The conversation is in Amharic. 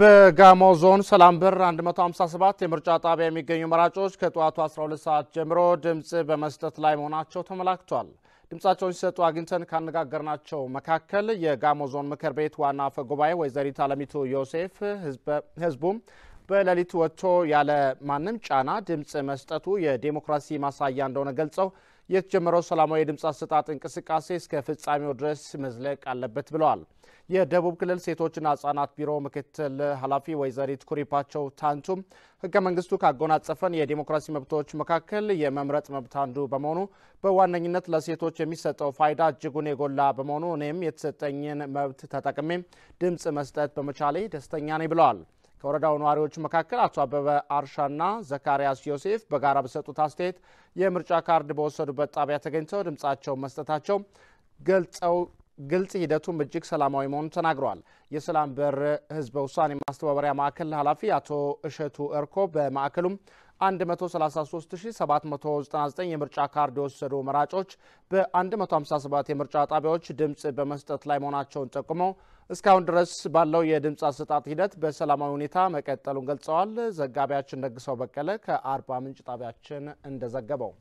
በጋሞ ዞን ሰላም በር 157 የምርጫ ጣቢያ የሚገኙ መራጮች ከጠዋቱ 12 ሰዓት ጀምሮ ድምፅ በመስጠት ላይ መሆናቸው ተመላክቷል። ድምፃቸውን ሲሰጡ አግኝተን ካነጋገርናቸው መካከል የጋሞ ዞን ምክር ቤት ዋና አፈ ጉባኤ ወይዘሪት አለሚቱ ዮሴፍ ህዝቡም በሌሊት ወጥቶ ያለ ማንም ጫና ድምፅ መስጠቱ የዴሞክራሲ ማሳያ እንደሆነ ገልጸው የተጀመረው ሰላማዊ የድምፅ አሰጣጥ እንቅስቃሴ እስከ ፍጻሜው ድረስ መዝለቅ አለበት ብለዋል። የደቡብ ክልል ሴቶችና ሕጻናት ቢሮ ምክትል ኃላፊ ወይዘሪት ኩሪፓቸው ታንቱም ህገ መንግስቱ ካጎናጸፈን የዲሞክራሲ መብቶች መካከል የመምረጥ መብት አንዱ በመሆኑ በዋነኝነት ለሴቶች የሚሰጠው ፋይዳ እጅጉን የጎላ በመሆኑ እኔም የተሰጠኝን መብት ተጠቅሜ ድምፅ መስጠት በመቻሌ ደስተኛ ነኝ ብለዋል። ከወረዳው ነዋሪዎች መካከል አቶ አበበ አርሻና ዘካርያስ ዮሴፍ በጋራ በሰጡት አስተያየት የምርጫ ካርድ በወሰዱበት ጣቢያ ተገኝተው ድምፃቸው መስጠታቸው ገልጸው ግልጽ ሂደቱም እጅግ ሰላማዊ መሆኑ ተናግረዋል። የሰላም በር ህዝበ ውሳኔ ማስተባበሪያ ማዕከል ኃላፊ አቶ እሸቱ እርኮ በማዕከሉም 133799 የምርጫ ካርድ የወሰዱ መራጮች በ157 የምርጫ ጣቢያዎች ድምፅ በመስጠት ላይ መሆናቸውን ጠቁመው እስካሁን ድረስ ባለው የድምፅ አሰጣጥ ሂደት በሰላማዊ ሁኔታ መቀጠሉን ገልጸዋል። ዘጋቢያችን ነግሰው በቀለ ከአርባ ምንጭ ጣቢያችን እንደዘገበው